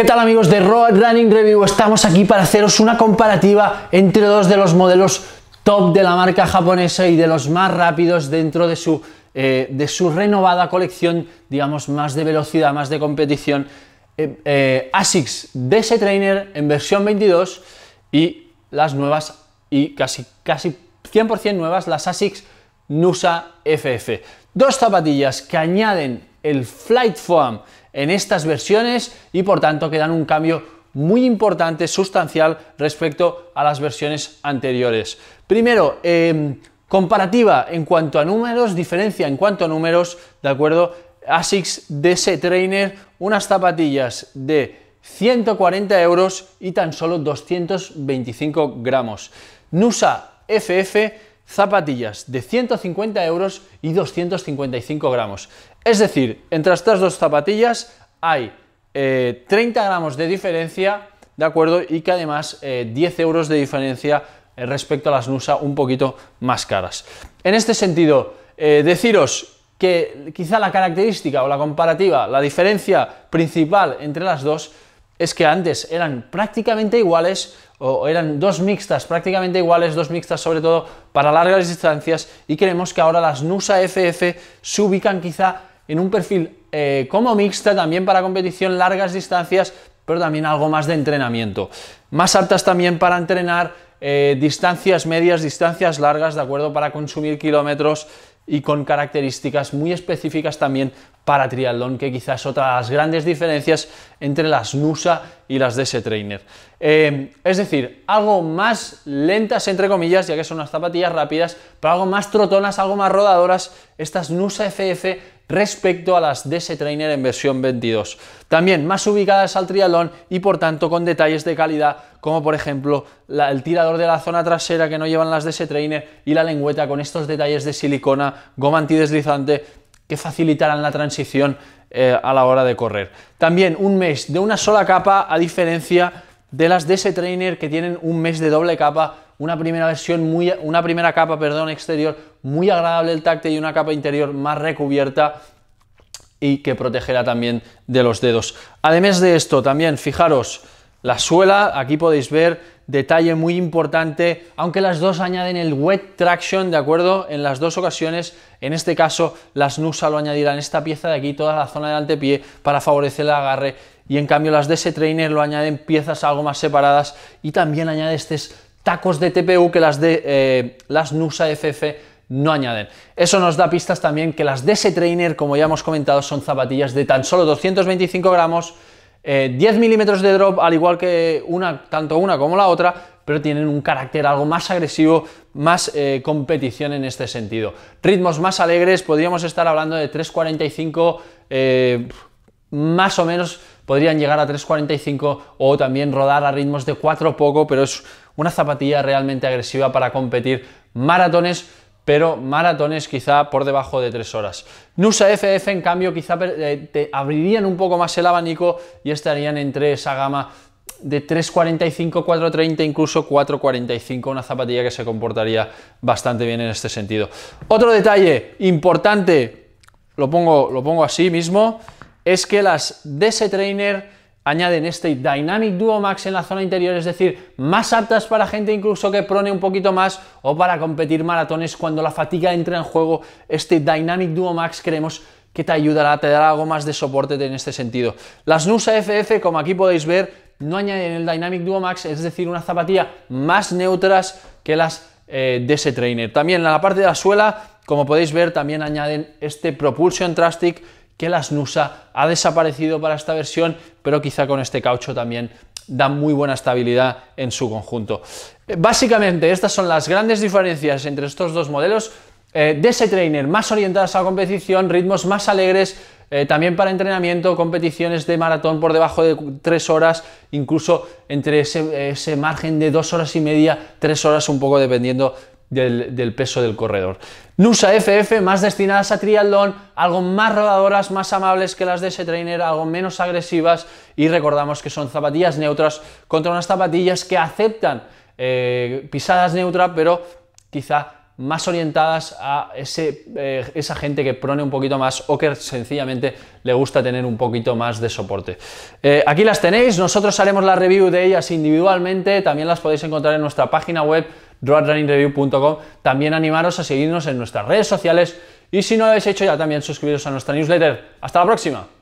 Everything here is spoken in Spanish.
¿Qué tal amigos de Road Running Review? Estamos aquí para haceros una comparativa entre dos de los modelos top de la marca japonesa y de los más rápidos dentro de su, eh, de su renovada colección, digamos, más de velocidad, más de competición. Eh, eh, ASICS DS Trainer en versión 22 y las nuevas y casi, casi 100% nuevas, las ASICS Nusa FF. Dos zapatillas que añaden el Flight Foam en estas versiones y por tanto quedan un cambio muy importante, sustancial respecto a las versiones anteriores. Primero, em, comparativa en cuanto a números, diferencia en cuanto a números, ¿de acuerdo? ASICS DS Trainer, unas zapatillas de 140 euros y tan solo 225 gramos. Nusa FF zapatillas de 150 euros y 255 gramos. Es decir, entre estas dos zapatillas hay 30 eh, gramos de diferencia, ¿de acuerdo? Y que además 10 eh, euros de diferencia eh, respecto a las Nusa un poquito más caras. En este sentido, deciros que quizá la característica o la comparativa, la diferencia principal entre las dos es que antes eran prácticamente iguales o eran dos mixtas prácticamente iguales, dos mixtas sobre todo para largas distancias y creemos que ahora las Nusa FF se ubican quizá en un perfil eh, como mixta también para competición largas distancias pero también algo más de entrenamiento. Más altas también para entrenar eh, distancias medias, distancias largas, ¿de acuerdo? Para consumir kilómetros y con características muy específicas también para triatlón, que quizás otras grandes diferencias entre las NUSA y las DS Trainer. Eh, es decir, algo más lentas, entre comillas, ya que son unas zapatillas rápidas, pero algo más trotonas, algo más rodadoras, estas NUSA FF respecto a las DS Trainer en versión 22. También más ubicadas al triatlón y por tanto con detalles de calidad como por ejemplo el tirador de la zona trasera que no llevan las DS Trainer y la lengüeta con estos detalles de silicona, goma antideslizante que facilitarán la transición eh, a la hora de correr. También un mes de una sola capa, a diferencia de las de ese Trainer que tienen un mes de doble capa, una primera versión muy, una primera capa, perdón, exterior muy agradable el tacto y una capa interior más recubierta y que protegerá también de los dedos. Además de esto, también fijaros, la suela, aquí podéis ver detalle muy importante, aunque las dos añaden el wet traction, ¿de acuerdo? En las dos ocasiones, en este caso, las Nusa lo añadirán esta pieza de aquí, toda la zona del antepié, para favorecer el agarre. Y en cambio las de ese Trainer lo añaden piezas algo más separadas y también añade estos tacos de TPU que las de eh, las Nusa FF no añaden. Eso nos da pistas también que las de ese Trainer, como ya hemos comentado, son zapatillas de tan solo 225 gramos 10 eh, milímetros de drop, al igual que una, tanto una como la otra, pero tienen un carácter algo más agresivo, más eh, competición en este sentido. Ritmos más alegres, podríamos estar hablando de 3.45, eh, más o menos podrían llegar a 3.45 o también rodar a ritmos de 4 poco, pero es una zapatilla realmente agresiva para competir maratones pero maratones quizá por debajo de 3 horas. Nusa FF, en cambio, quizá eh, te abrirían un poco más el abanico y estarían entre esa gama de 3.45, 4.30, incluso 4.45, una zapatilla que se comportaría bastante bien en este sentido. Otro detalle importante, lo pongo, lo pongo así mismo, es que las DS Trainer añaden este Dynamic Duo Max en la zona interior, es decir, más aptas para gente incluso que prone un poquito más o para competir maratones cuando la fatiga entra en juego. Este Dynamic Duo Max creemos que te ayudará, te dará algo más de soporte en este sentido. Las Nusa FF, como aquí podéis ver, no añaden el Dynamic Duo Max, es decir, una zapatilla más neutras que las eh, de ese trainer. También en la parte de la suela, como podéis ver, también añaden este Propulsion Trastic que las Nusa ha desaparecido para esta versión, pero quizá con este caucho también da muy buena estabilidad en su conjunto. Eh, básicamente, estas son las grandes diferencias entre estos dos modelos. Eh, de ese Trainer más orientadas a competición, ritmos más alegres, eh, también para entrenamiento, competiciones de maratón por debajo de 3 horas, incluso entre ese, ese, margen de 2 horas y media, 3 horas, un poco dependiendo del, peso del corredor. Nusa FF más destinadas a triatlón, algo más rodadoras, más amables que las de ese trainer, algo menos agresivas y recordamos que son zapatillas neutras contra unas zapatillas que aceptan eh, pisadas neutras pero quizá más orientadas a eh, esa gente que prone un poquito más o que sencillamente le gusta tener un poquito más de soporte. Eh, aquí las tenéis, nosotros haremos la review de ellas individualmente, también las podéis encontrar en nuestra página web roadrunningreview.com. También animaros a seguirnos en nuestras redes sociales y si no lo habéis hecho ya también suscribiros a nuestra newsletter. Hasta la próxima.